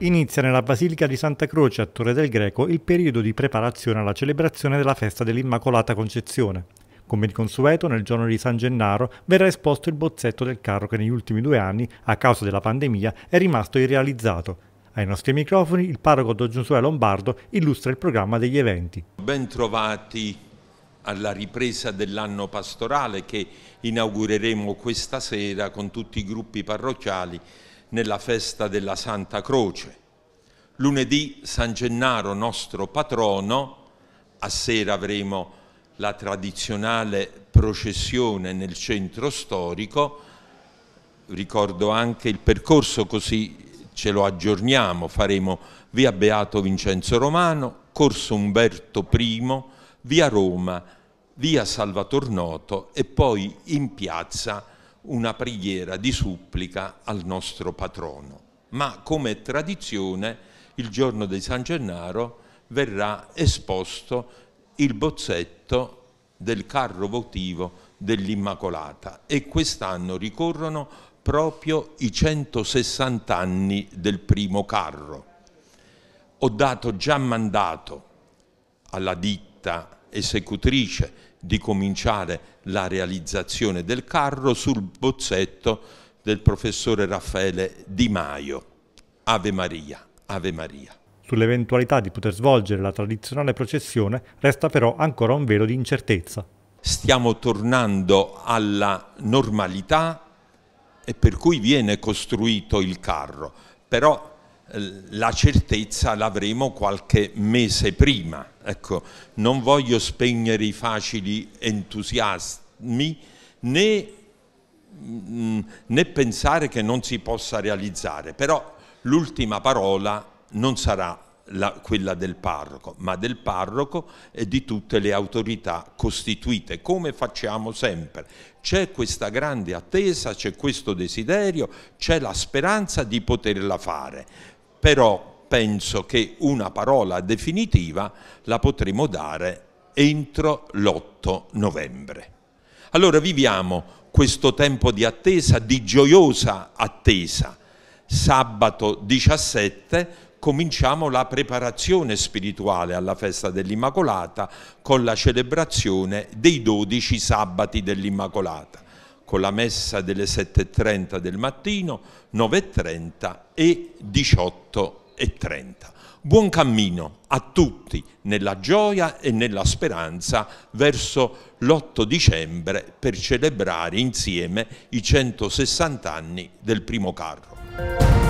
Inizia nella Basilica di Santa Croce a Torre del Greco il periodo di preparazione alla celebrazione della festa dell'Immacolata Concezione. Come di consueto, nel giorno di San Gennaro verrà esposto il bozzetto del carro che negli ultimi due anni, a causa della pandemia, è rimasto irrealizzato. Ai nostri microfoni il parroco Don Giosuè Lombardo illustra il programma degli eventi. Ben trovati alla ripresa dell'anno pastorale che inaugureremo questa sera con tutti i gruppi parrocchiali nella festa della Santa Croce. Lunedì San Gennaro, nostro patrono, a sera avremo la tradizionale processione nel centro storico, ricordo anche il percorso così ce lo aggiorniamo, faremo via Beato Vincenzo Romano, corso Umberto I, via Roma, via Salvator Noto e poi in piazza una preghiera di supplica al nostro patrono. Ma come tradizione il giorno di San Gennaro verrà esposto il bozzetto del carro votivo dell'Immacolata e quest'anno ricorrono proprio i 160 anni del primo carro. Ho dato già mandato alla ditta esecutrice di cominciare la realizzazione del carro sul bozzetto del professore Raffaele Di Maio. Ave Maria, Ave Maria. Sull'eventualità di poter svolgere la tradizionale processione resta però ancora un velo di incertezza. Stiamo tornando alla normalità e per cui viene costruito il carro, però la certezza l'avremo qualche mese prima. Ecco, non voglio spegnere i facili entusiasmi né, mm, né pensare che non si possa realizzare, però l'ultima parola non sarà la, quella del parroco, ma del parroco e di tutte le autorità costituite, come facciamo sempre. C'è questa grande attesa, c'è questo desiderio, c'è la speranza di poterla fare però penso che una parola definitiva la potremo dare entro l'8 novembre. Allora viviamo questo tempo di attesa, di gioiosa attesa. Sabato 17 cominciamo la preparazione spirituale alla festa dell'Immacolata con la celebrazione dei 12 sabati dell'Immacolata con la messa delle 7.30 del mattino, 9.30 e 18.30. Buon cammino a tutti nella gioia e nella speranza verso l'8 dicembre per celebrare insieme i 160 anni del primo carro.